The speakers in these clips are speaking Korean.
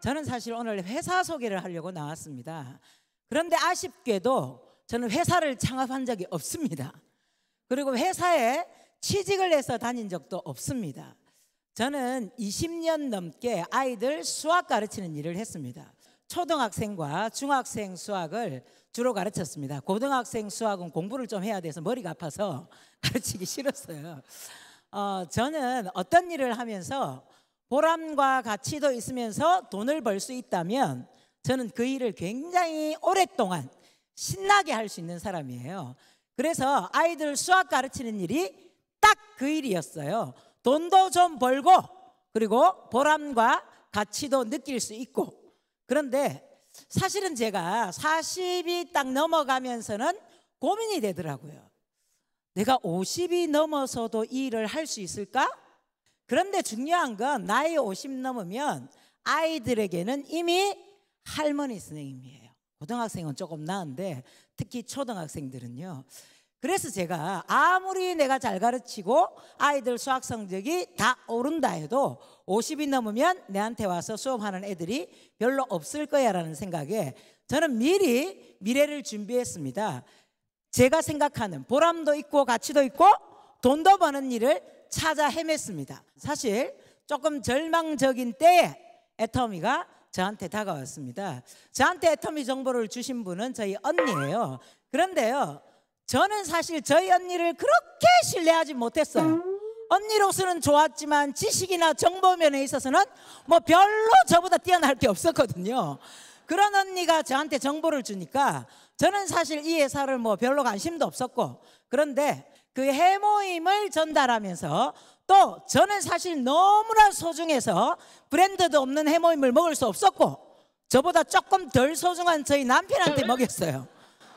저는 사실 오늘 회사 소개를 하려고 나왔습니다. 그런데 아쉽게도 저는 회사를 창업한 적이 없습니다. 그리고 회사에 취직을 해서 다닌 적도 없습니다. 저는 20년 넘게 아이들 수학 가르치는 일을 했습니다. 초등학생과 중학생 수학을 주로 가르쳤습니다. 고등학생 수학은 공부를 좀 해야 돼서 머리가 아파서 가르치기 싫었어요. 어, 저는 어떤 일을 하면서 보람과 가치도 있으면서 돈을 벌 수 있다면 저는 그 일을 굉장히 오랫동안 신나게 할 수 있는 사람이에요. 그래서 아이들 수학 가르치는 일이 딱 그 일이었어요. 돈도 좀 벌고 그리고 보람과 가치도 느낄 수 있고 그런데 사실은 제가 40이 딱 넘어가면서는 고민이 되더라고요. 내가 50이 넘어서도 이 일을 할 수 있을까? 그런데 중요한 건 나이 50 넘으면 아이들에게는 이미 할머니 선생님이에요. 고등학생은 조금 나은데 특히 초등학생들은요. 그래서 제가 아무리 내가 잘 가르치고 아이들 수학 성적이 다 오른다 해도 50이 넘으면 내한테 와서 수업하는 애들이 별로 없을 거야라는 생각에 저는 미리 미래를 준비했습니다. 제가 생각하는 보람도 있고 가치도 있고 돈도 버는 일을 찾아 헤맸습니다. 사실 조금 절망적인 때에 애터미가 저한테 다가왔습니다. 저한테 애터미 정보를 주신 분은 저희 언니예요. 그런데요, 저는 사실 저희 언니를 그렇게 신뢰하지 못했어요. 언니로서는 좋았지만 지식이나 정보면에 있어서는 뭐 별로 저보다 뛰어날 게 없었거든요. 그런 언니가 저한테 정보를 주니까 저는 사실 이 회사를 뭐 별로 관심도 없었고 그런데 그 해모임을 전달하면서 또 저는 사실 너무나 소중해서 브랜드도 없는 해모임을 먹을 수 없었고 저보다 조금 덜 소중한 저희 남편한테 먹였어요.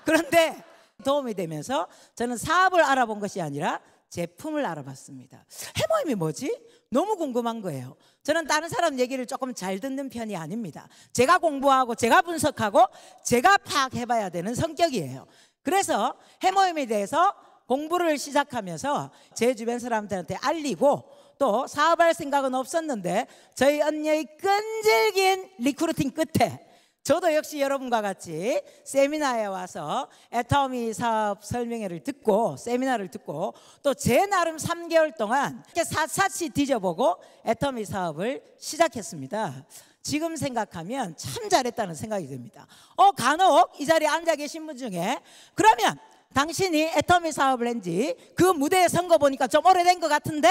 그런데 도움이 되면서 저는 사업을 알아본 것이 아니라 제품을 알아봤습니다. 해모임이 뭐지? 너무 궁금한 거예요. 저는 다른 사람 얘기를 조금 잘 듣는 편이 아닙니다. 제가 공부하고 제가 분석하고 제가 파악해봐야 되는 성격이에요. 그래서 해모임에 대해서 공부를 시작하면서 제 주변 사람들한테 알리고 또 사업할 생각은 없었는데 저희 언니의 끈질긴 리크루팅 끝에 저도 역시 여러분과 같이 세미나에 와서 애터미 사업 설명회를 듣고 세미나를 듣고 또 제 나름 3개월 동안 이렇게 샅샅이 뒤져보고 애터미 사업을 시작했습니다. 지금 생각하면 참 잘했다는 생각이 듭니다. 어, 간혹 이 자리에 앉아 계신 분 중에 그러면 당신이 애터미 사업을 했는지그 무대에 선거 보니까 좀 오래된 것 같은데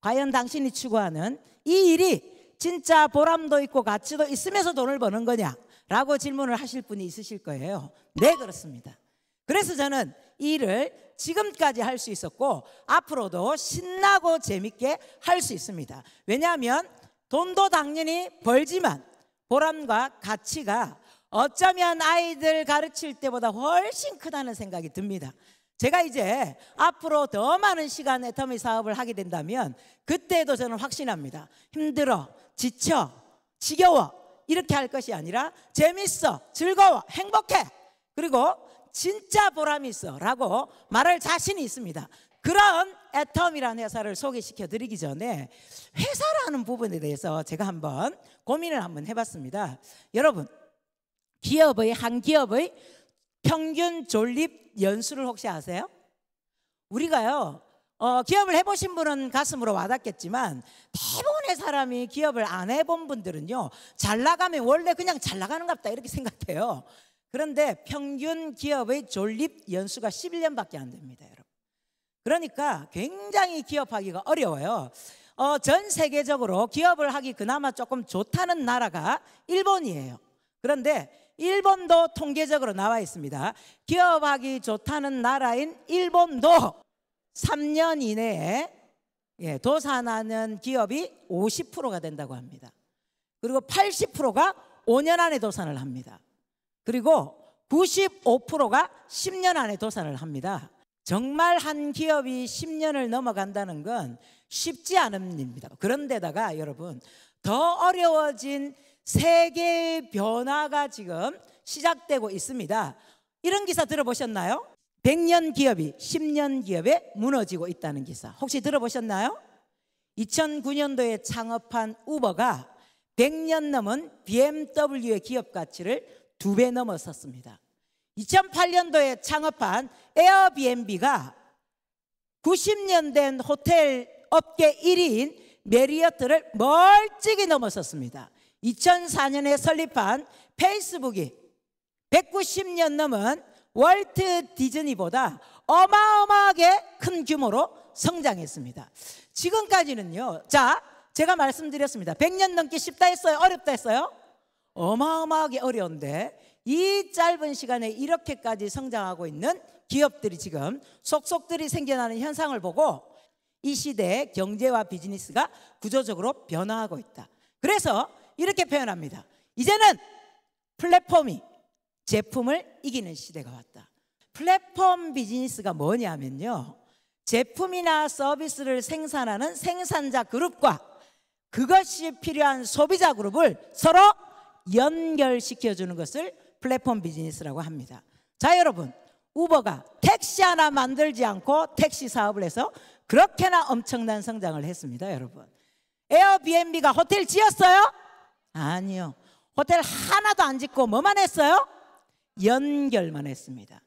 과연 당신이 추구하는 이 일이 진짜 보람도 있고 가치도 있으면서 돈을 버는 거냐? 라고 질문을 하실 분이 있으실 거예요. 네, 그렇습니다. 그래서 저는 이 일을 지금까지 할 수 있었고 앞으로도 신나고 재밌게 할 수 있습니다. 왜냐하면 돈도 당연히 벌지만 보람과 가치가 어쩌면 아이들 가르칠 때보다 훨씬 크다는 생각이 듭니다. 제가 이제 앞으로 더 많은 시간에 터미 사업을 하게 된다면 그때도 저는 확신합니다. 힘들어, 지쳐, 지겨워 이렇게 할 것이 아니라 재밌어, 즐거워, 행복해 그리고 진짜 보람이 있어 라고 말할 자신이 있습니다. 그런 애텀이라는 회사를 소개시켜 드리기 전에 회사라는 부분에 대해서 제가 한번 고민을 한번 해봤습니다. 여러분 기업의 한 기업의 평균 졸립 연수를 혹시 아세요? 우리가요. 어, 기업을 해보신 분은 가슴으로 와닿겠지만 대부분의 사람이 기업을 안 해본 분들은요 잘 나가면 원래 그냥 잘 나가는 갑다 이렇게 생각해요 그런데 평균 기업의 존립 연수가 11년밖에 안 됩니다 여러분 그러니까 굉장히 기업하기가 어려워요 어, 전 세계적으로 기업을 하기 그나마 조금 좋다는 나라가 일본이에요 그런데 일본도 통계적으로 나와 있습니다. 기업하기 좋다는 나라인 일본도 3년 이내에 예, 도산하는 기업이 50%가 된다고 합니다. 그리고 80%가 5년 안에 도산을 합니다. 그리고 95%가 10년 안에 도산을 합니다. 정말 한 기업이 10년을 넘어간다는 건 쉽지 않은 일입니다. 그런데다가 여러분 더 어려워진 세계의 변화가 지금 시작되고 있습니다. 이런 기사 들어보셨나요? 100년 기업이 10년 기업에 무너지고 있다는 기사. 혹시 들어보셨나요? 2009년도에 창업한 우버가 100년 넘은 BMW의 기업 가치를 두 배 넘어섰습니다. 2008년도에 창업한 에어비앤비가 90년 된 호텔 업계 1위인 메리어트를 멀찍이 넘어섰습니다. 2004년에 설립한 페이스북이 190년 넘은 월트 디즈니보다 어마어마하게 큰 규모로 성장했습니다. 지금까지는요. 자, 제가 말씀드렸습니다. 100년 넘게 쉽다 했어요? 어렵다 했어요? 어마어마하게 어려운데 이 짧은 시간에 이렇게까지 성장하고 있는 기업들이 지금 속속들이 생겨나는 현상을 보고 이 시대의 경제와 비즈니스가 구조적으로 변화하고 있다. 그래서 이렇게 표현합니다. 이제는 플랫폼이 제품을 이기는 시대가 왔다. 플랫폼 비즈니스가 뭐냐면요. 제품이나 서비스를 생산하는 생산자 그룹과 그것이 필요한 소비자 그룹을 서로 연결시켜주는 것을 플랫폼 비즈니스라고 합니다. 자, 여러분. 우버가 택시 하나 만들지 않고 택시 사업을 해서 그렇게나 엄청난 성장을 했습니다, 여러분. 에어비앤비가 호텔 지었어요? 아니요. 호텔 하나도 안 짓고 뭐만 했어요? 연결만 했습니다.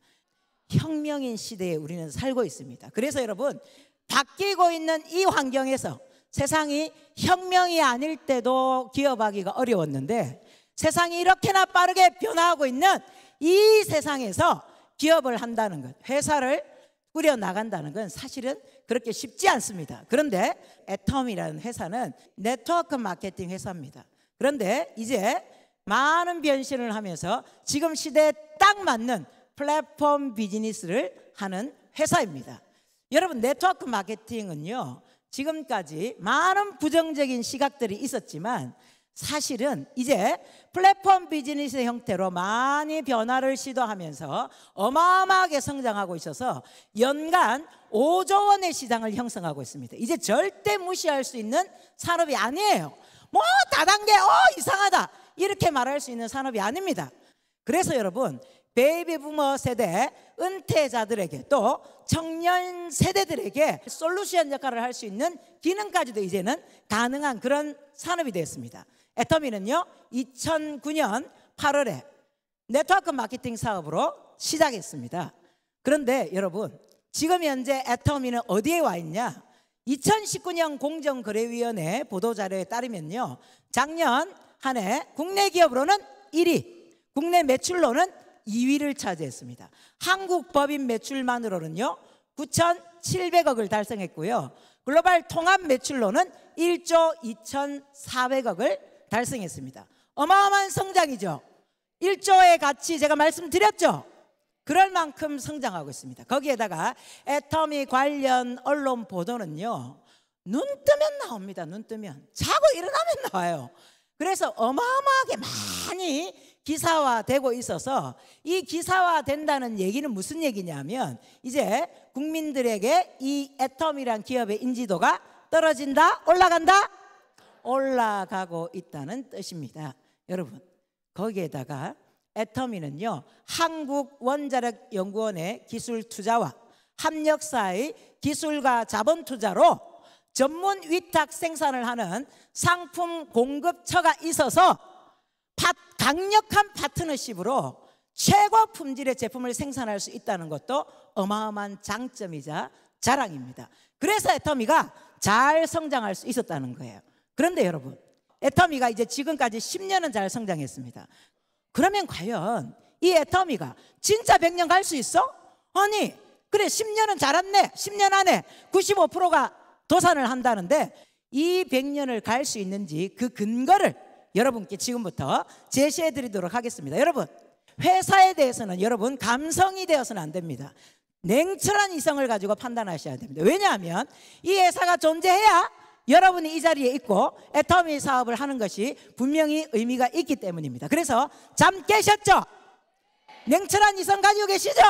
혁명인 시대에 우리는 살고 있습니다. 그래서 여러분, 바뀌고 있는 이 환경에서 세상이 혁명이 아닐 때도 기업하기가 어려웠는데 세상이 이렇게나 빠르게 변화하고 있는 이 세상에서 기업을 한다는 것, 회사를 꾸려 나간다는 건 사실은 그렇게 쉽지 않습니다. 그런데 애텀이라는 회사는 네트워크 마케팅 회사입니다. 그런데 이제 많은 변신을 하면서 지금 시대에 딱 맞는 플랫폼 비즈니스를 하는 회사입니다. 여러분 네트워크 마케팅은요. 지금까지 많은 부정적인 시각들이 있었지만 사실은 이제 플랫폼 비즈니스 형태로 많이 변화를 시도하면서 어마어마하게 성장하고 있어서 연간 5조 원의 시장을 형성하고 있습니다. 이제 절대 무시할 수 있는 산업이 아니에요. 뭐 다단계, 어, 이상하다. 이렇게 말할 수 있는 산업이 아닙니다. 그래서 여러분, 베이비 부머 세대 은퇴자들에게 또 청년 세대들에게 솔루션 역할을 할 수 있는 기능까지도 이제는 가능한 그런 산업이 되었습니다. 애터미는요, 2009년 8월에 네트워크 마케팅 사업으로 시작했습니다. 그런데 여러분, 지금 현재 애터미는 어디에 와 있냐? 2019년 공정거래위원회 보도자료에 따르면요. 작년 한 해 국내 기업으로는 1위, 국내 매출로는 2위를 차지했습니다. 한국 법인 매출만으로는요. 9,700억을 달성했고요. 글로벌 통합 매출로는 1조 2,400억을 달성했습니다. 어마어마한 성장이죠. 1조의 가치 제가 말씀드렸죠. 그럴 만큼 성장하고 있습니다. 거기에다가 애터미 관련 언론 보도는요. 눈 뜨면 나옵니다. 눈 뜨면. 자고 일어나면 나와요. 그래서 어마어마하게 많이 기사화되고 있어서 이 기사화된다는 얘기는 무슨 얘기냐면 이제 국민들에게 이 애텀이란 기업의 인지도가 떨어진다? 올라간다? 올라가고 있다는 뜻입니다. 여러분 거기에다가 애터미는요 한국 원자력 연구원의 기술 투자와 합력사의 기술과 자본 투자로 전문 위탁 생산을 하는 상품 공급처가 있어서 파, 강력한 파트너십으로 최고 품질의 제품을 생산할 수 있다는 것도 어마어마한 장점이자 자랑입니다. 그래서 애터미가 잘 성장할 수 있었다는 거예요. 그런데 여러분, 애터미가 이제 지금까지 10년은 잘 성장했습니다. 그러면 과연 이 애터미가 진짜 100년 갈 수 있어? 아니 그래 10년은 잘았네 10년 안에 95%가 도산을 한다는데 이 100년을 갈 수 있는지 그 근거를 여러분께 지금부터 제시해 드리도록 하겠습니다 여러분 회사에 대해서는 여러분 감성이 되어서는 안 됩니다 냉철한 이성을 가지고 판단하셔야 됩니다 왜냐하면 이 회사가 존재해야 여러분이 이 자리에 있고 애터미 사업을 하는 것이 분명히 의미가 있기 때문입니다. 그래서 잠 깨셨죠? 냉철한 이성 가지고 계시죠?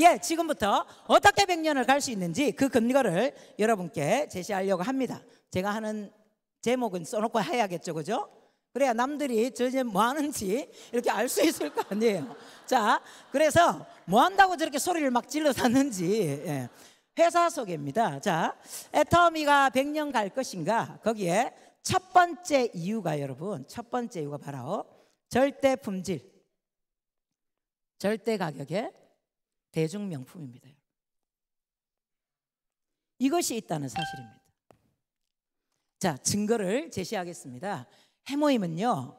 예, 지금부터 어떻게 1년을갈 수 있는지 그 근거를 여러분께 제시하려고 합니다. 제가 하는 제목은 써놓고 해야겠죠, 그죠? 그래야 남들이 저이뭐 하는지 이렇게 알 수 있을 거 아니에요. 자, 그래서 뭐 한다고 저렇게 소리를 막 질러 샀는지, 예. 회사 소개입니다. 자, 애터미가 100년 갈 것인가? 거기에 첫 번째 이유가 여러분, 첫 번째 이유가 바로 절대 품질, 절대 가격의 대중 명품입니다. 이것이 있다는 사실입니다. 자, 증거를 제시하겠습니다. 해모임은요,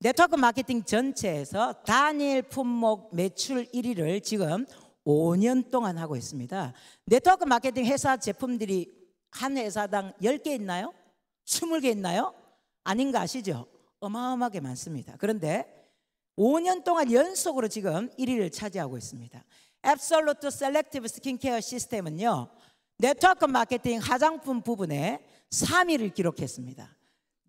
네트워크 마케팅 전체에서 단일 품목 매출 1위를 지금 5년 동안 하고 있습니다. 네트워크 마케팅 회사 제품들이 한 회사당 10개 있나요? 20개 있나요? 아닌 가 아시죠? 어마어마하게 많습니다. 그런데 5년 동안 연속으로 지금 1위를 차지하고 있습니다. 앱솔루트 셀렉티브 스킨케어 시스템은요. 네트워크 마케팅 화장품 부분에 3위를 기록했습니다.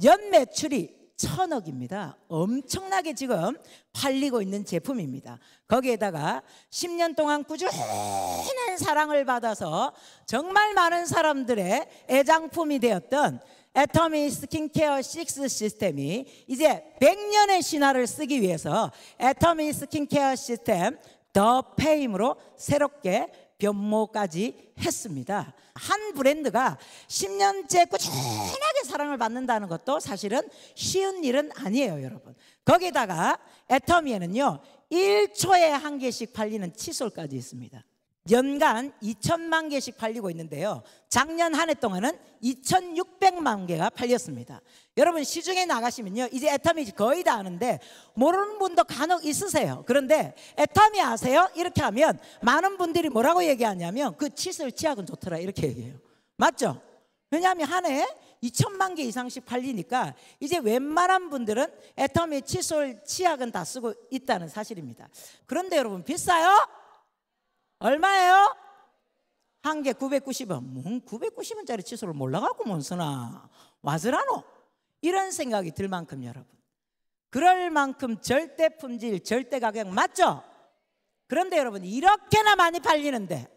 연 매출이 천억입니다. 엄청나게 지금 팔리고 있는 제품입니다. 거기에다가 10년 동안 꾸준한 사랑을 받아서 정말 많은 사람들의 애장품이 되었던 애터미 스킨케어 6 시스템이 이제 100년의 신화를 쓰기 위해서 애터미 스킨케어 시스템 더 페임으로 새롭게 변모까지 했습니다. 한 브랜드가 10년째 꾸준하게 사랑을 받는다는 것도 사실은 쉬운 일은 아니에요, 여러분. 거기다가 애터미에는요, 1초에 한 개씩 팔리는 칫솔까지 있습니다. 연간 2천만 개씩 팔리고 있는데요. 작년 한 해 동안은 2,600만 개가 팔렸습니다. 여러분 시중에 나가시면요. 이제 애터미지 거의 다 아는데 모르는 분도 간혹 있으세요. 그런데 애터미 아세요? 이렇게 하면 많은 분들이 뭐라고 얘기하냐면 그 칫솔 치약은 좋더라 이렇게 얘기해요. 맞죠? 왜냐하면 한 해에 2천만 개 이상씩 팔리니까 이제 웬만한 분들은 애터미 칫솔, 치약은 다 쓰고 있다는 사실입니다. 그런데 여러분 비싸요? 얼마예요? 한 개 990원. 뭔 990원짜리 칫솔을 몰라갖고 못 쓰나. 와즈라노. 이런 생각이 들 만큼 여러분. 그럴 만큼 절대 품질, 절대 가격 맞죠? 그런데 여러분 이렇게나 많이 팔리는데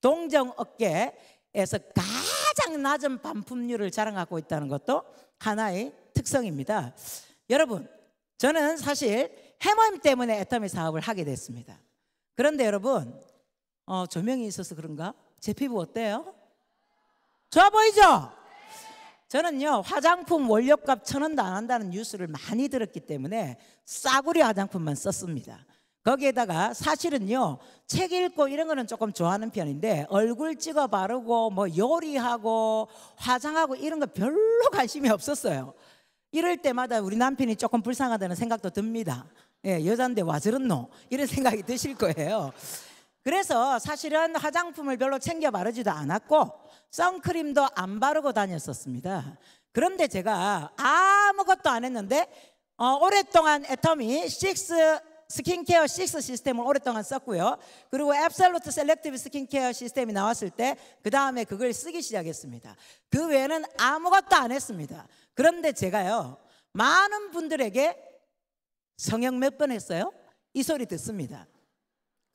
동정 어깨에서 가장 낮은 반품률을 자랑하고 있다는 것도 하나의 특성입니다. 여러분 저는 사실 해머임 때문에 애터미 사업을 하게 됐습니다. 그런데 여러분 어, 조명이 있어서 그런가? 제 피부 어때요? 좋아 보이죠? 저는요 화장품 원료값 천 원도 안 한다는 뉴스를 많이 들었기 때문에 싸구려 화장품만 썼습니다. 거기에다가 사실은요 책 읽고 이런 거는 조금 좋아하는 편인데 얼굴 찍어 바르고 뭐 요리하고 화장하고 이런 거 별로 관심이 없었어요. 이럴 때마다 우리 남편이 조금 불쌍하다는 생각도 듭니다. 예, 여잔데 와저런 노 이런 생각이 드실 거예요. 그래서 사실은 화장품을 별로 챙겨 바르지도 않았고 선크림도 안 바르고 다녔었습니다. 그런데 제가 아무것도 안 했는데 어, 오랫동안 애터미 6 스킨케어 6 시스템을 오랫동안 썼고요. 그리고 앱셀루트 셀렉티브 스킨케어 시스템이 나왔을 때 그 다음에 그걸 쓰기 시작했습니다. 그 외에는 아무것도 안 했습니다. 그런데 제가요. 많은 분들에게 성형 몇 번 했어요? 이 소리 듣습니다.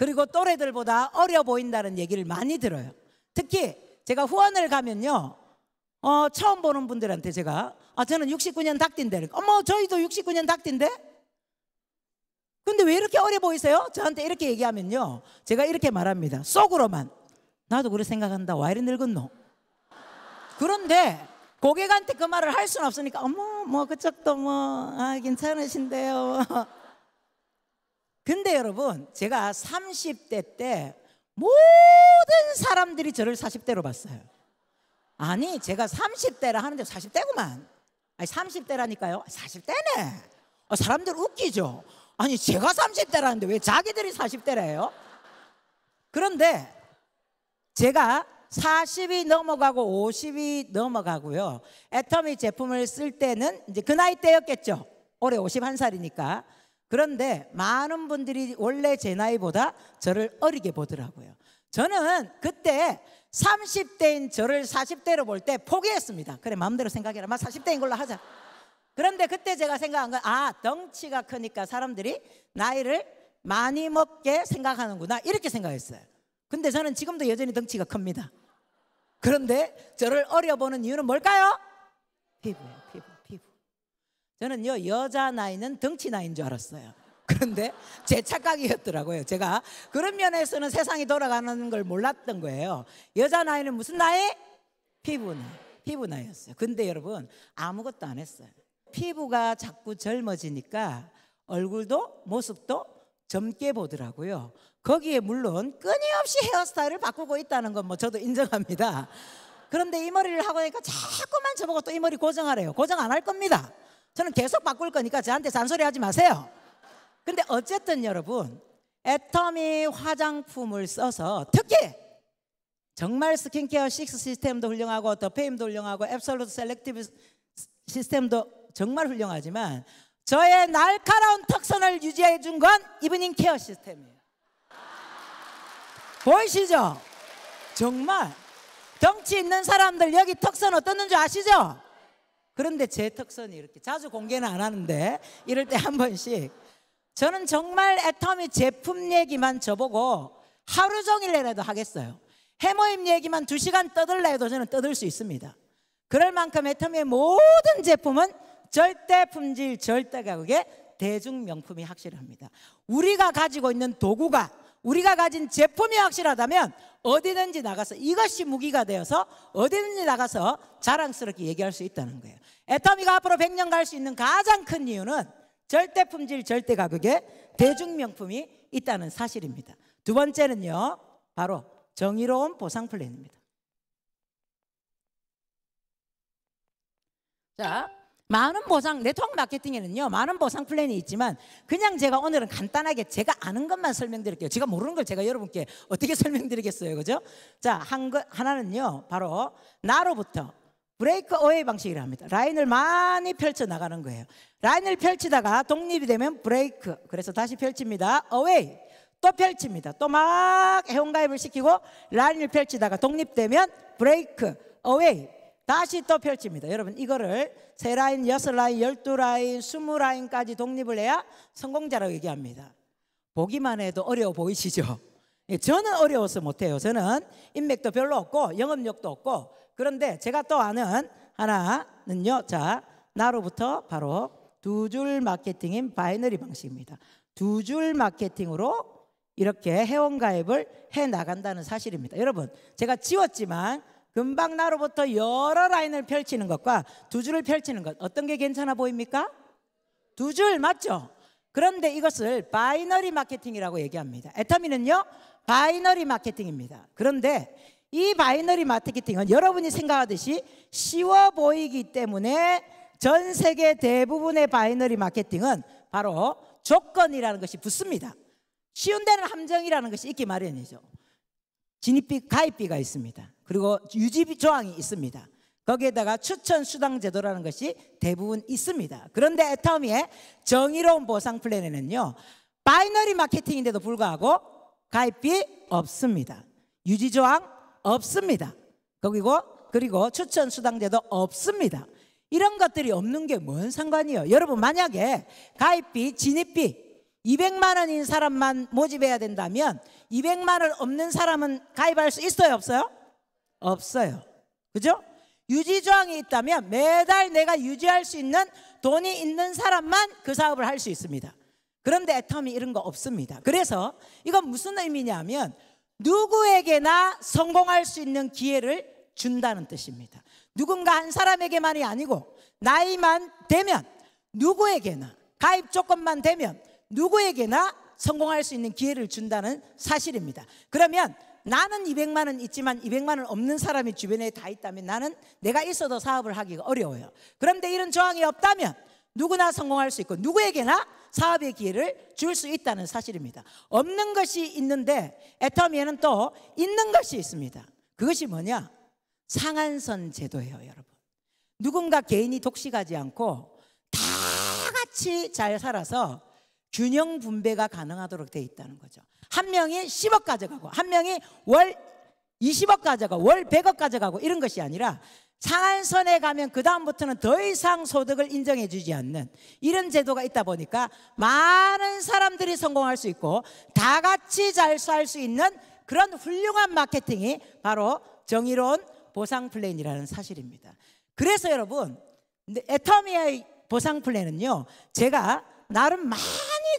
그리고 또래들보다 어려 보인다는 얘기를 많이 들어요. 특히 제가 후원을 가면요. 어, 처음 보는 분들한테 제가 아, 저는 69년 닭띠인데. 어머, 저희도 69년 닭띠인데? 근데 왜 이렇게 어려 보이세요? 저한테 이렇게 얘기하면요. 제가 이렇게 말합니다. 속으로만. 나도 그렇게 생각한다. 와 이리 늙었노 그런데 고객한테 그 말을 할 수는 없으니까 어머 뭐 그쪽도 뭐아 괜찮으신데요. 근데 여러분 제가 30대 때 모든 사람들이 저를 40대로 봤어요. 아니 제가 30대라 하는데 40대구만. 아니 30대라니까요. 40대네. 아, 사람들 웃기죠. 아니 제가 30대라는데 왜 자기들이 40대래요? 그런데 제가 40이 넘어가고 50이 넘어가고요. 애터미 제품을 쓸 때는 이제 그 나이 때였겠죠. 올해 51살이니까. 그런데 많은 분들이 원래 제 나이보다 저를 어리게 보더라고요. 저는 그때 30대인 저를 40대로 볼 때 포기했습니다. 그래, 마음대로 생각해라. 막 40대인 걸로 하자. 그런데 그때 제가 생각한 건, 아, 덩치가 크니까 사람들이 나이를 많이 먹게 생각하는구나. 이렇게 생각했어요. 근데 저는 지금도 여전히 덩치가 큽니다. 그런데 저를 어려 보는 이유는 뭘까요? 피부요. 저는요 여자 나이는 덩치 나이인 줄 알았어요. 그런데 제 착각이었더라고요. 제가 그런 면에서는 세상이 돌아가는 걸 몰랐던 거예요. 여자 나이는 무슨 나이? 피부 나이. 피부 나이였어요. 근데 여러분 아무것도 안 했어요. 피부가 자꾸 젊어지니까 얼굴도 모습도 젊게 보더라고요. 거기에 물론 끊임없이 헤어스타일을 바꾸고 있다는 건 뭐 저도 인정합니다. 그런데 이 머리를 하고 나니까 자꾸만 저보고 또 이 머리 고정하래요. 고정 안 할 겁니다. 저는 계속 바꿀 거니까 저한테 잔소리 하지 마세요. 근데 어쨌든 여러분, 애터미 화장품을 써서 특히 정말 스킨케어 6 시스템도 훌륭하고 더페임도 훌륭하고 앱솔루트 셀렉티브 시스템도 정말 훌륭하지만 저의 날카로운 특선을 유지해 준 건 이브닝 케어 시스템이에요. 보이시죠? 정말 덩치 있는 사람들 여기 턱선 어떻는 줄 아시죠? 그런데 제 특선이 이렇게 자주 공개는 안 하는데 이럴 때 한 번씩 저는 정말 애터미 제품 얘기만 저보고 하루 종일이라도 하겠어요. 해모임 얘기만 두 시간 떠들라 해도 저는 떠들 수 있습니다. 그럴 만큼 애터미의 모든 제품은 절대 품질, 절대 가격에 대중명품이 확실합니다. 우리가 가지고 있는 도구가 우리가 가진 제품이 확실하다면 어디든지 나가서 이것이 무기가 되어서 어디든지 나가서 자랑스럽게 얘기할 수 있다는 거예요. 애터미가 앞으로 100년 갈 수 있는 가장 큰 이유는 절대 품질, 절대 가격에 대중명품이 있다는 사실입니다. 두 번째는요, 바로 정의로운 보상 플랜입니다. 자, 많은 보상 네트워크 마케팅에는요 많은 보상 플랜이 있지만 그냥 제가 오늘은 간단하게 제가 아는 것만 설명드릴게요 제가 모르는 걸 제가 여러분께 어떻게 설명드리겠어요 그죠 자한 하나는요 바로 나로부터 브레이크 어웨이 방식이라 합니다 라인을 많이 펼쳐 나가는 거예요 라인을 펼치다가 독립이 되면 브레이크 그래서 다시 펼칩니다 어웨이 또 펼칩니다 또 막 회원가입을 시키고 라인을 펼치다가 독립되면 브레이크 어웨이 다시 또 펼칩니다. 여러분 이거를 세 라인, 여섯 라인, 열두 라인, 스무 라인까지 독립을 해야 성공자라고 얘기합니다. 보기만 해도 어려워 보이시죠? 예, 저는 어려워서 못해요. 저는 인맥도 별로 없고 영업력도 없고 그런데 제가 또 아는 하나는요. 자 나로부터 바로 두 줄 마케팅인 바이너리 방식입니다. 두 줄 마케팅으로 이렇게 회원가입을 해 나간다는 사실입니다. 여러분 제가 지웠지만 금방 나로부터 여러 라인을 펼치는 것과 두 줄을 펼치는 것 어떤 게 괜찮아 보입니까? 두 줄 맞죠? 그런데 이것을 바이너리 마케팅이라고 얘기합니다. 에타미는요 바이너리 마케팅입니다. 그런데 이 바이너리 마케팅은 여러분이 생각하듯이 쉬워 보이기 때문에 전 세계 대부분의 바이너리 마케팅은 바로 조건이라는 것이 붙습니다. 쉬운 데는 함정이라는 것이 있기 마련이죠. 진입비, 가입비가 있습니다. 그리고 유지 비 조항이 있습니다. 거기에다가 추천 수당 제도라는 것이 대부분 있습니다. 그런데 애터미의 정의로운 보상 플랜에는요. 바이너리 마케팅인데도 불구하고 가입비 없습니다. 유지 조항 없습니다. 그리고 그리고 추천 수당제도 없습니다. 이런 것들이 없는 게 뭔 상관이에요? 여러분 만약에 가입비, 진입비 200만 원인 사람만 모집해야 된다면 200만 원 없는 사람은 가입할 수 있어요, 없어요? 없어요. 그죠? 유지조항이 있다면 매달 내가 유지할 수 있는 돈이 있는 사람만 그 사업을 할 수 있습니다. 그런데 애텀이 이런 거 없습니다. 그래서 이건 무슨 의미냐면 누구에게나 성공할 수 있는 기회를 준다는 뜻입니다. 누군가 한 사람에게만이 아니고 나이만 되면 누구에게나 가입 조건만 되면 누구에게나 성공할 수 있는 기회를 준다는 사실입니다. 그러면 나는 200만 원 있지만 200만 원 없는 사람이 주변에 다 있다면 나는 내가 있어도 사업을 하기가 어려워요. 그런데 이런 저항이 없다면 누구나 성공할 수 있고 누구에게나 사업의 기회를 줄 수 있다는 사실입니다. 없는 것이 있는데 애터미에는 또 있는 것이 있습니다. 그것이 뭐냐? 상한선 제도예요, 여러분. 누군가 개인이 독식하지 않고 다 같이 잘 살아서 균형 분배가 가능하도록 돼 있다는 거죠. 한 명이 10억 가져가고 한 명이 월 20억 가져가고 월 100억 가져가고 이런 것이 아니라 상한선에 가면 그 다음부터는 더 이상 소득을 인정해 주지 않는 이런 제도가 있다 보니까 많은 사람들이 성공할 수 있고 다 같이 잘 살 수 있는 그런 훌륭한 마케팅이 바로 정의로운 보상 플랜이라는 사실입니다. 그래서 여러분 에터미아의 보상 플랜은요 제가 나름 많은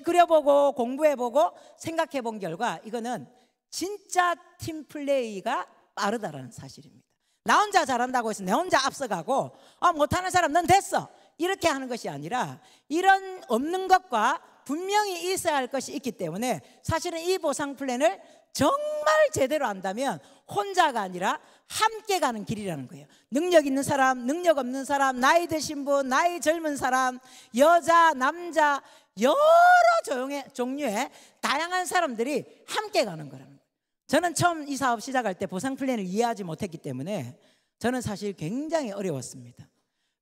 그려보고 공부해보고 생각해본 결과 이거는 진짜 팀플레이가 빠르다라는 사실입니다. 나 혼자 잘한다고 해서 내 혼자 앞서가고 아, 못하는 사람 넌 됐어 이렇게 하는 것이 아니라 이런 없는 것과 분명히 있어야 할 것이 있기 때문에 사실은 이 보상 플랜을 정말 제대로 안다면 혼자가 아니라 함께 가는 길이라는 거예요. 능력 있는 사람, 능력 없는 사람, 나이 드신 분, 나이 젊은 사람, 여자, 남자, 여러 조용의, 종류의 다양한 사람들이 함께 가는 거라는 거예요. 저는 처음 이 사업 시작할 때 보상 플랜을 이해하지 못했기 때문에 저는 사실 굉장히 어려웠습니다.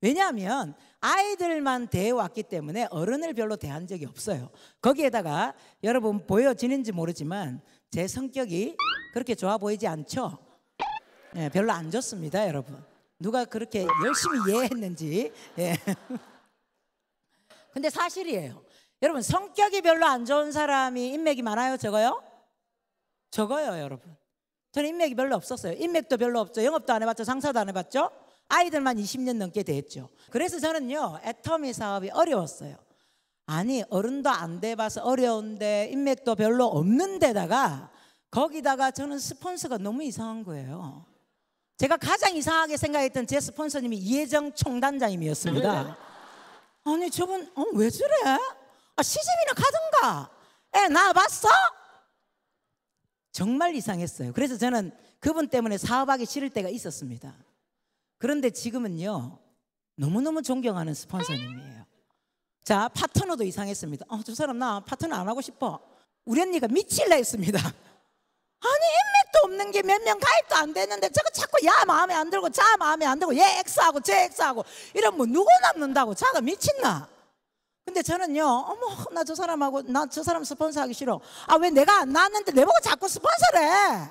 왜냐하면 아이들만 대해왔기 때문에 어른을 별로 대한 적이 없어요. 거기에다가 여러분 보여지는지 모르지만 제 성격이 그렇게 좋아 보이지 않죠? 예, 별로 안 좋습니다, 여러분. 누가 그렇게 열심히 예했는지. 예. 근데 사실이에요. 여러분, 성격이 별로 안 좋은 사람이 인맥이 많아요, 적어요? 적어요, 여러분. 저는 인맥이 별로 없었어요. 인맥도 별로 없죠. 영업도 안 해봤죠. 상사도 안 해봤죠. 아이들만 20년 넘게 대죠 그래서 저는요, 애터미 사업이 어려웠어요. 아니 어른도 안 돼봐서 어려운데 인맥도 별로 없는데다가 거기다가 저는 스폰서가 너무 이상한 거예요. 제가 가장 이상하게 생각했던 제 스폰서님이 이혜정 총단장님이었습니다. 네. 아니 저분 어, 왜 저래? 아, 시집이나 가든가. 에나아봤어 정말 이상했어요. 그래서 저는 그분 때문에 사업하기 싫을 때가 있었습니다. 그런데 지금은요 너무너무 존경하는 스폰서님이에요. 자, 파트너도 이상했습니다. 어, 저 사람 나 파트너 안 하고 싶어. 우리 언니가 미칠라 했습니다. 아니, 인맥도 없는 게 몇 명 가입도 안 됐는데 저거 자꾸 야 마음에 안 들고 자 마음에 안 들고 얘 X하고 쟤 X하고 이러면 뭐 누구 남는다고 자가 미친나? 근데 저는요, 어머, 나 저 사람하고, 나 저 사람 스폰서 하기 싫어. 아, 왜 내가 안 낳았는데 내보고 자꾸 스폰서를 해?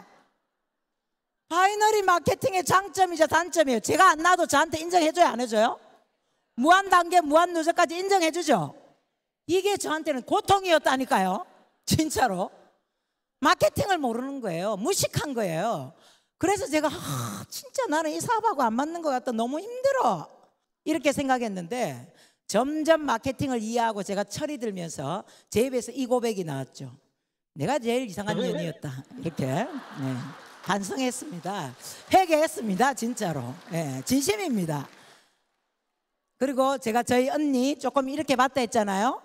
바이너리 마케팅의 장점이자 단점이에요. 제가 안 낳아도 저한테 인정해줘요, 안 해줘요? 무한 단계, 무한 누적까지 인정해 주죠. 이게 저한테는 고통이었다니까요. 진짜로. 마케팅을 모르는 거예요. 무식한 거예요. 그래서 제가 아, 진짜 나는 이 사업하고 안 맞는 것 같다. 너무 힘들어. 이렇게 생각했는데 점점 마케팅을 이해하고 제가 철이 들면서 제 입에서 이 고백이 나왔죠. 내가 제일 이상한 네. 년이었다. 이렇게 네. 반성했습니다. 회개했습니다. 진짜로. 네, 진심입니다. 그리고 제가 저희 언니 조금 이렇게 봤다 했잖아요.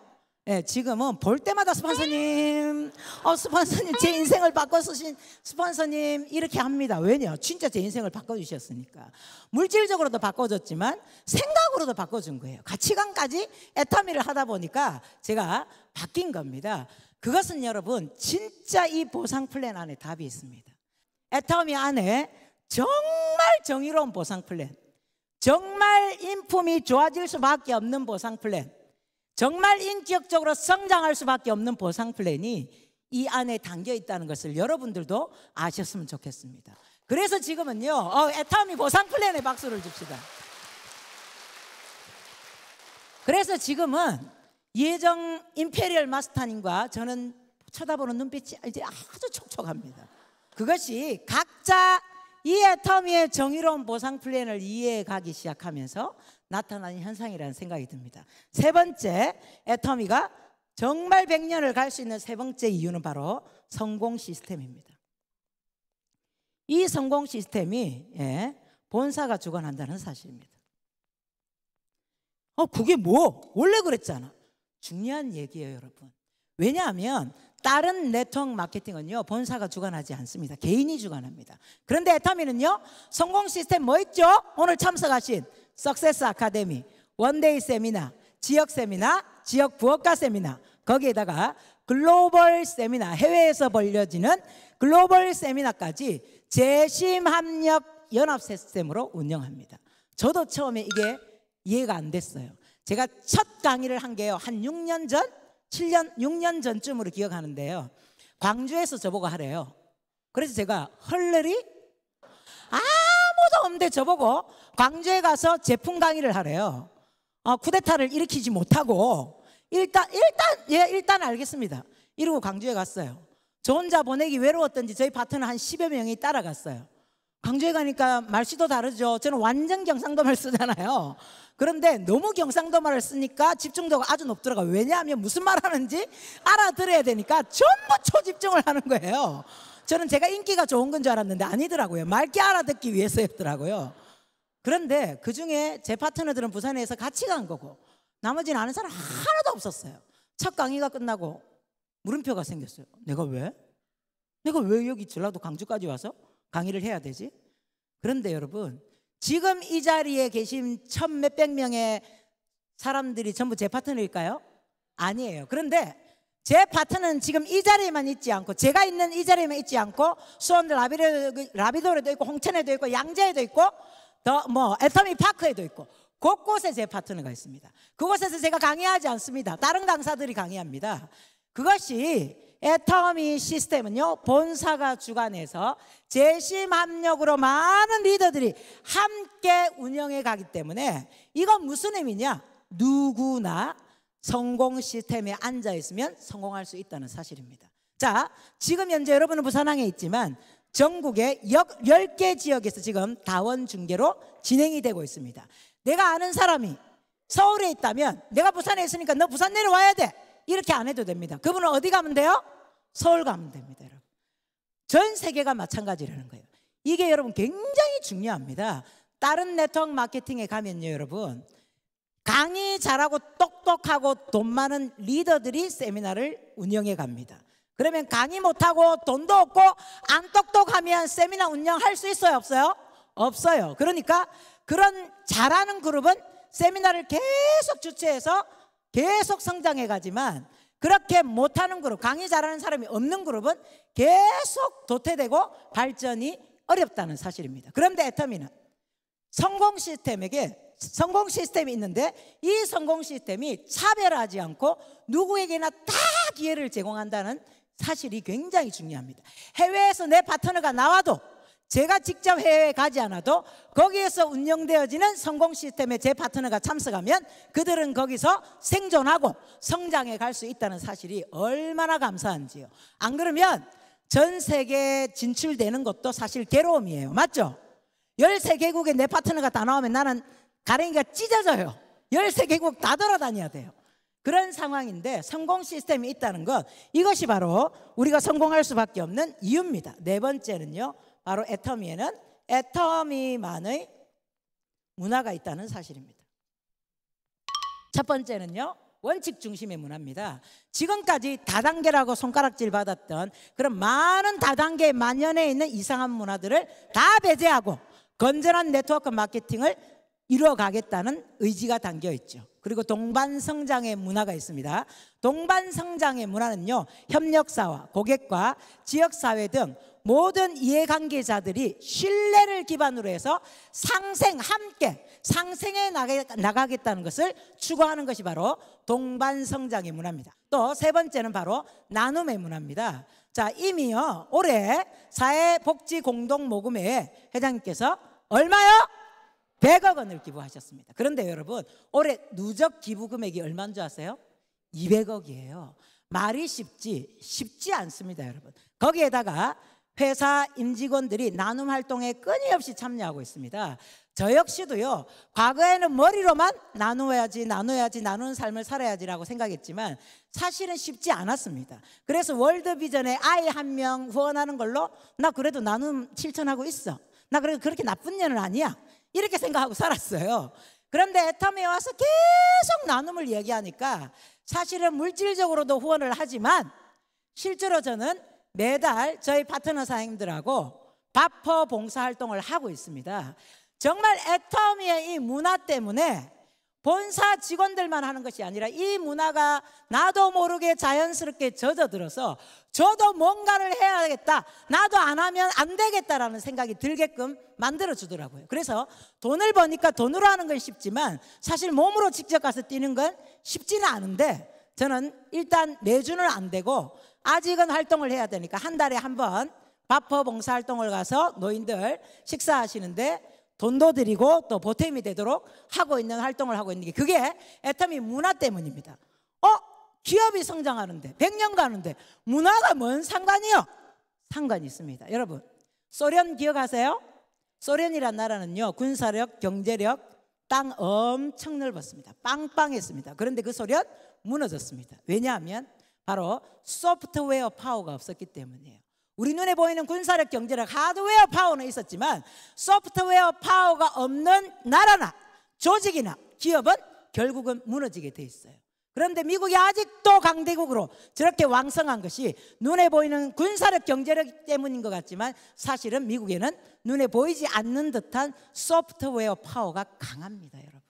예, 지금은 볼 때마다 스폰서님, 어, 스폰서님, 제 인생을 바꿔주신 스폰서님, 이렇게 합니다. 왜냐? 진짜 제 인생을 바꿔주셨으니까. 물질적으로도 바꿔줬지만 생각으로도 바꿔준 거예요. 가치관까지 애터미를 하다 보니까 제가 바뀐 겁니다. 그것은 여러분, 진짜 이 보상 플랜 안에 답이 있습니다. 애터미 안에 정말 정의로운 보상 플랜. 정말 인품이 좋아질 수밖에 없는 보상 플랜, 정말 인격적으로 성장할 수밖에 없는 보상 플랜이 이 안에 담겨 있다는 것을 여러분들도 아셨으면 좋겠습니다. 그래서 지금은요, 어, 애타미 보상 플랜에 박수를 줍시다. 그래서 지금은 예정 임페리얼 마스터님과 저는 쳐다보는 눈빛이 이제 아주 촉촉합니다. 그것이 각자 이 애터미의 정의로운 보상 플랜을 이해하기 시작하면서 나타나는 현상이라는 생각이 듭니다. 세 번째, 애터미가 정말 100년을 갈 수 있는 세 번째 이유는 바로 성공 시스템입니다. 이 성공 시스템이 예, 본사가 주관한다는 사실입니다. 어, 그게 뭐? 원래 그랬잖아. 중요한 얘기예요, 여러분. 왜냐하면 다른 네트워크 마케팅은요, 본사가 주관하지 않습니다. 개인이 주관합니다. 그런데 애터미는요, 성공 시스템 뭐 있죠? 오늘 참석하신 석세스 아카데미, 원데이 세미나, 지역 세미나, 지역 부업가 세미나, 거기에다가 글로벌 세미나, 해외에서 벌려지는 글로벌 세미나까지 재심합력 연합 시스템으로 운영합니다. 저도 처음에 이게 이해가 안 됐어요. 제가 첫 강의를 한 게요, 한 6년 전 7년, 6년 전쯤으로 기억하는데요. 광주에서 저보고 하래요. 그래서 제가 헐레리? 아무도 없는데 저보고 광주에 가서 제품 강의를 하래요. 어, 쿠데타를 일으키지 못하고 일단, 일단, 예, 일단 알겠습니다. 이러고 광주에 갔어요. 저 혼자 보내기 외로웠던지 저희 파트너 한 10여 명이 따라갔어요. 광주에 가니까 말씨도 다르죠. 저는 완전 경상도 말 쓰잖아요. 그런데 너무 경상도 말을 쓰니까 집중도가 아주 높더라고요. 왜냐하면 무슨 말 하는지 알아들어야 되니까 전부 초집중을 하는 거예요. 저는 제가 인기가 좋은 건 줄 알았는데 아니더라고요. 맑게 알아듣기 위해서였더라고요. 그런데 그 중에 제 파트너들은 부산에서 같이 간 거고 나머지는 아는 사람 하나도 없었어요. 첫 강의가 끝나고 물음표가 생겼어요. 내가 왜? 내가 왜 여기 전라도 광주까지 와서 강의를 해야 되지? 그런데 여러분, 지금 이 자리에 계신 천 몇백 명의 사람들이 전부 제 파트너일까요? 아니에요. 그런데 제 파트너는 지금 이 자리에만 있지 않고 제가 있는 이 자리에만 있지 않고 수원대 라비도에도 있고 홍천에도 있고 양재에도 있고 더 뭐 애터미 파크에도 있고 곳곳에 제 파트너가 있습니다. 그곳에서 제가 강의하지 않습니다. 다른 강사들이 강의합니다. 그것이 애터미 시스템은요, 본사가 주관해서 재심 합력으로 많은 리더들이 함께 운영해 가기 때문에 이건 무슨 의미냐? 누구나 성공 시스템에 앉아 있으면 성공할 수 있다는 사실입니다. 자, 지금 현재 여러분은 부산항에 있지만 전국의 10개 지역에서 지금 다원 중계로 진행이 되고 있습니다. 내가 아는 사람이 서울에 있다면 내가 부산에 있으니까 너 부산 내려와야 돼. 이렇게 안 해도 됩니다. 그분은 어디 가면 돼요? 서울 가면 됩니다, 여러분. 전 세계가 마찬가지라는 거예요. 이게 여러분 굉장히 중요합니다. 다른 네트워크 마케팅에 가면요, 여러분. 강의 잘하고 똑똑하고 돈 많은 리더들이 세미나를 운영해 갑니다. 그러면 강의 못하고 돈도 없고 안 똑똑하면 세미나 운영할 수 있어요? 없어요? 없어요. 그러니까 그런 잘하는 그룹은 세미나를 계속 주최해서 계속 성장해 가지만 그렇게 못하는 그룹, 강의 잘하는 사람이 없는 그룹은 계속 도태되고 발전이 어렵다는 사실입니다. 그런데 애터미는 성공 시스템에게 성공 시스템이 있는데 이 성공 시스템이 차별하지 않고 누구에게나 다 기회를 제공한다는 사실이 굉장히 중요합니다. 해외에서 내 파트너가 나와도 제가 직접 해외에 가지 않아도 거기에서 운영되어지는 성공 시스템에 제 파트너가 참석하면 그들은 거기서 생존하고 성장해 갈 수 있다는 사실이 얼마나 감사한지요. 안 그러면 전 세계에 진출되는 것도 사실 괴로움이에요. 맞죠? 13개국에 내 파트너가 다 나오면 나는 가랭이가 찢어져요. 13개국 다 돌아다녀야 돼요. 그런 상황인데 성공 시스템이 있다는 것 이것이 바로 우리가 성공할 수밖에 없는 이유입니다. 네 번째는요. 바로 애터미에는 애터미만의 문화가 있다는 사실입니다. 첫 번째는요. 원칙 중심의 문화입니다. 지금까지 다단계라고 손가락질 받았던 그런 많은 다단계 만연해 있는 이상한 문화들을 다 배제하고 건전한 네트워크 마케팅을 이루어 가겠다는 의지가 담겨 있죠. 그리고 동반성장의 문화가 있습니다. 동반성장의 문화는요, 협력사와 고객과 지역사회 등 모든 이해관계자들이 신뢰를 기반으로 해서 상생 함께 상생해 나가, 겠다는 것을 추구하는 것이 바로 동반성장의 문화입니다. 또 세 번째는 바로 나눔의 문화입니다. 자 이미요 올해 사회복지공동모금회에 회장님께서 얼마요? 100억 원을 기부하셨습니다. 그런데 여러분 올해 누적 기부 금액이 얼마인 줄 아세요? 200억이에요. 말이 쉽지 쉽지 않습니다, 여러분. 거기에다가 회사 임직원들이 나눔 활동에 끊임없이 참여하고 있습니다. 저 역시도요, 과거에는 머리로만 나누어야지, 나누어야지 나누는 삶을 살아야지라고 생각했지만 사실은 쉽지 않았습니다. 그래서 월드비전에 아이 한 명 후원하는 걸로 나 그래도 나눔 실천하고 있어. 나 그래도 그렇게 나쁜 년은 아니야. 이렇게 생각하고 살았어요. 그런데 애터미에 와서 계속 나눔을 얘기하니까 사실은 물질적으로도 후원을 하지만 실제로 저는 매달 저희 파트너 사장님들하고 바퍼 봉사활동을 하고 있습니다. 정말 애터미의 이 문화 때문에 본사 직원들만 하는 것이 아니라 이 문화가 나도 모르게 자연스럽게 젖어들어서 저도 뭔가를 해야겠다. 나도 안 하면 안 되겠다라는 생각이 들게끔 만들어주더라고요. 그래서 돈을 버니까 돈으로 하는 건 쉽지만 사실 몸으로 직접 가서 뛰는 건 쉽지는 않은데 저는 일단 매주는 안 되고 아직은 활동을 해야 되니까 한 달에 한 번 바퍼 봉사활동을 가서 노인들 식사하시는데 돈도 드리고 또 보탬이 되도록 하고 있는 활동을 하고 있는 게 그게 애터미 문화 때문입니다. 어? 기업이 성장하는데 100년 가는데 문화가 뭔 상관이요? 상관이 있습니다. 여러분 소련 기억하세요? 소련이란 나라는요 군사력, 경제력, 땅 엄청 넓었습니다. 빵빵했습니다. 그런데 그 소련 무너졌습니다. 왜냐하면 바로 소프트웨어 파워가 없었기 때문이에요. 우리 눈에 보이는 군사력, 경제력, 하드웨어 파워는 있었지만 소프트웨어 파워가 없는 나라나 조직이나 기업은 결국은 무너지게 돼 있어요. 그런데 미국이 아직도 강대국으로 저렇게 왕성한 것이 눈에 보이는 군사력 경제력 때문인 것 같지만 사실은 미국에는 눈에 보이지 않는 듯한 소프트웨어 파워가 강합니다, 여러분.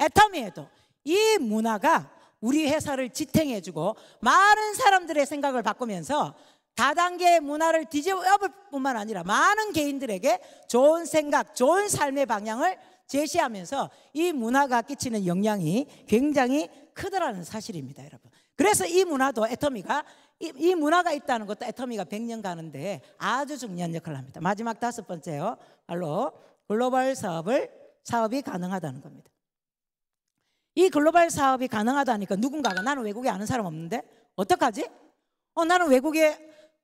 애터미에도 이 문화가 우리 회사를 지탱해주고 많은 사람들의 생각을 바꾸면서 다단계 문화를 뒤집어볼 뿐만 아니라 많은 개인들에게 좋은 생각, 좋은 삶의 방향을 제시하면서 이 문화가 끼치는 영향이 굉장히 크더라는 사실입니다, 여러분. 그래서 이 문화도 애터미가 이, 이 문화가 있다는 것도 애터미가 100년 가는데 아주 중요한 역할을 합니다. 마지막 다섯 번째요. 바로 글로벌 사업을 사업이 가능하다는 겁니다. 이 글로벌 사업이 가능하다니까 누군가가 나는 외국에 아는 사람 없는데 어떡하지? 어 나는 외국에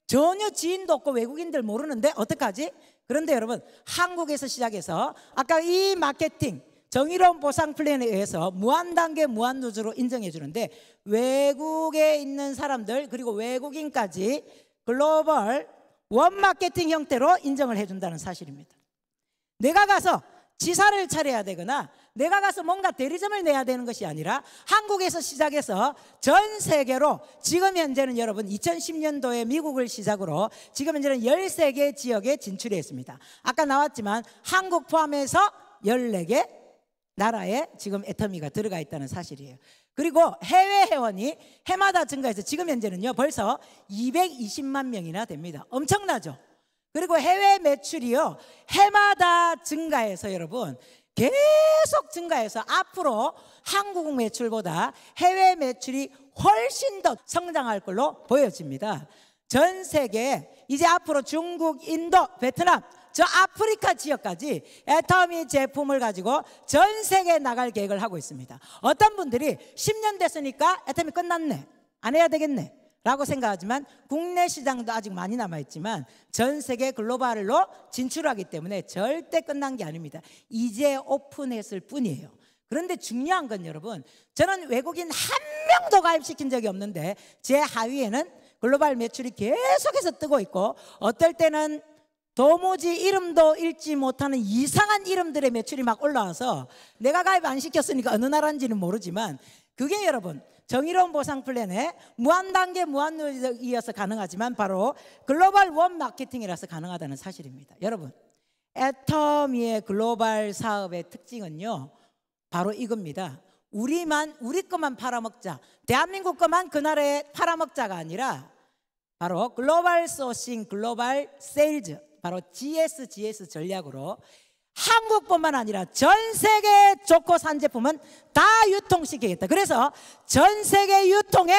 전혀 지인도 없고 외국인들 모르는데 어떡하지? 그런데 여러분 한국에서 시작해서 아까 이 마케팅 정의로운 보상 플랜에 의해서 무한단계 무한노조로 인정해 주는데 외국에 있는 사람들 그리고 외국인까지 글로벌 원마케팅 형태로 인정을 해 준다는 사실입니다. 내가 가서 지사를 차려야 되거나 내가 가서 뭔가 대리점을 내야 되는 것이 아니라 한국에서 시작해서 전 세계로 지금 현재는 여러분 2010년도에 미국을 시작으로 지금 현재는 13개 지역에 진출했습니다 아까 나왔지만 한국 포함해서 14개 나라에 지금 애터미가 들어가 있다는 사실이에요. 그리고 해외 회원이 해마다 증가해서 지금 현재는요 벌써 220만 명이나 됩니다. 엄청나죠? 그리고 해외 매출이요 해마다 증가해서 여러분 계속 증가해서 앞으로 한국 매출보다 해외 매출이 훨씬 더 성장할 걸로 보여집니다. 전 세계 이제 앞으로 중국, 인도, 베트남 저 아프리카 지역까지 애터미 제품을 가지고 전 세계에 나갈 계획을 하고 있습니다. 어떤 분들이 10년 됐으니까 애터미 끝났네. 안 해야 되겠네. 라고 생각하지만 국내 시장도 아직 많이 남아있지만 전 세계 글로벌로 진출하기 때문에 절대 끝난 게 아닙니다. 이제 오픈했을 뿐이에요. 그런데 중요한 건 여러분, 저는 외국인 한 명도 가입시킨 적이 없는데 제 하위에는 글로벌 매출이 계속해서 뜨고 있고 어떨 때는 도무지 이름도 읽지 못하는 이상한 이름들의 매출이 막 올라와서 내가 가입 안 시켰으니까 어느 나라인지는 모르지만 그게 여러분 정의로운 보상 플랜에 무한단계 무한이어서 가능하지만 바로 글로벌 원 마케팅이라서 가능하다는 사실입니다. 여러분, 애터미의 글로벌 사업의 특징은요, 바로 이겁니다. 우리만, 우리 것만 팔아먹자. 대한민국 것만 그 나라에 팔아먹자가 아니라 바로 글로벌 소싱, 글로벌 세일즈, 바로 GSGS 전략으로 한국뿐만 아니라 전 세계 에 좋고 산 제품은 다 유통시키겠다. 그래서 전 세계 유통에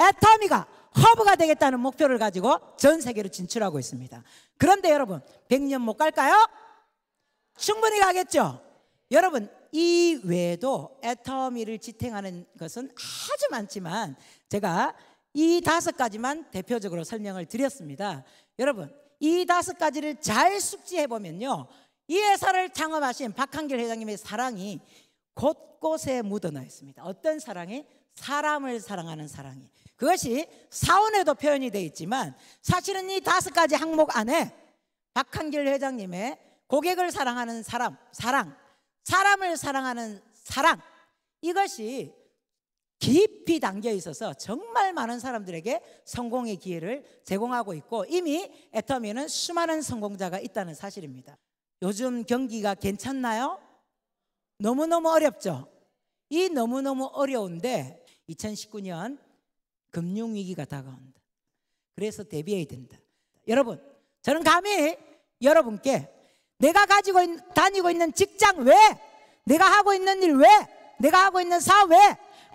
애터미가 허브가 되겠다는 목표를 가지고 전 세계로 진출하고 있습니다. 그런데 여러분, 100년 못 갈까요? 충분히 가겠죠? 여러분, 이 외에도 애터미를 지탱하는 것은 아주 많지만 제가 이 다섯 가지만 대표적으로 설명을 드렸습니다. 여러분, 이 다섯 가지를 잘 숙지해 보면요. 이 회사를 창업하신 박한길 회장님의 사랑이 곳곳에 묻어나 있습니다. 어떤 사랑이? 사람을 사랑하는 사랑이. 그것이 사원에도 표현이 되어 있지만 사실은 이 다섯 가지 항목 안에 박한길 회장님의 고객을 사랑하는 사람, 사랑, 사람을 사랑하는 사랑 이것이 깊이 담겨 있어서 정말 많은 사람들에게 성공의 기회를 제공하고 있고 이미 애터미는 수많은 성공자가 있다는 사실입니다. 요즘 경기가 괜찮나요? 너무너무 어렵죠? 이 너무너무 어려운데 2019년 금융위기가 다가온다. 그래서 대비해야 된다. 여러분, 저는 감히 여러분께 내가 가지고 있, 다니고 있는 직장 왜? 내가 하고 있는 일 왜? 내가 하고 있는 사업 왜?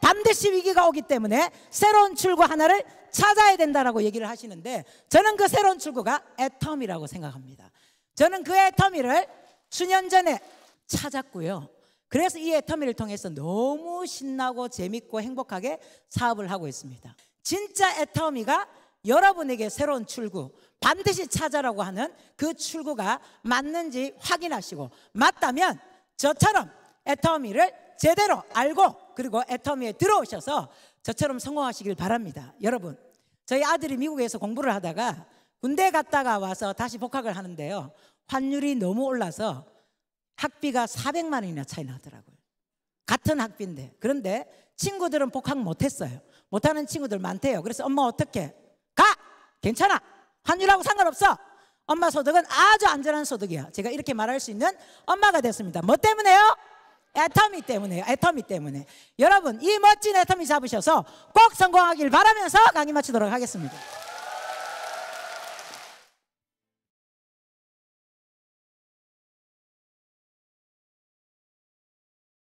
반드시 위기가 오기 때문에 새로운 출구 하나를 찾아야 된다라고 얘기를 하시는데 저는 그 새로운 출구가 애텀이라고 생각합니다. 저는 그 애터미를 수년 전에 찾았고요. 그래서 이 애터미를 통해서 너무 신나고 재밌고 행복하게 사업을 하고 있습니다. 진짜 애터미가 여러분에게 새로운 출구, 반드시 찾아라고 하는 그 출구가 맞는지 확인하시고 맞다면 저처럼 애터미를 제대로 알고 그리고 애터미에 들어오셔서 저처럼 성공하시길 바랍니다. 여러분, 저희 아들이 미국에서 공부를 하다가 군대 갔다가 와서 다시 복학을 하는데요. 환율이 너무 올라서 학비가 400만 원이나 차이 나더라고요. 같은 학비인데. 그런데 친구들은 복학 못했어요. 못하는 친구들 많대요. 그래서 엄마 어떻게? 가! 괜찮아! 환율하고 상관없어! 엄마 소득은 아주 안전한 소득이야. 제가 이렇게 말할 수 있는 엄마가 됐습니다. 뭐 때문에요? 애터미 때문에요. 애터미 때문에. 여러분, 이 멋진 애터미 잡으셔서 꼭 성공하길 바라면서 강의 마치도록 하겠습니다.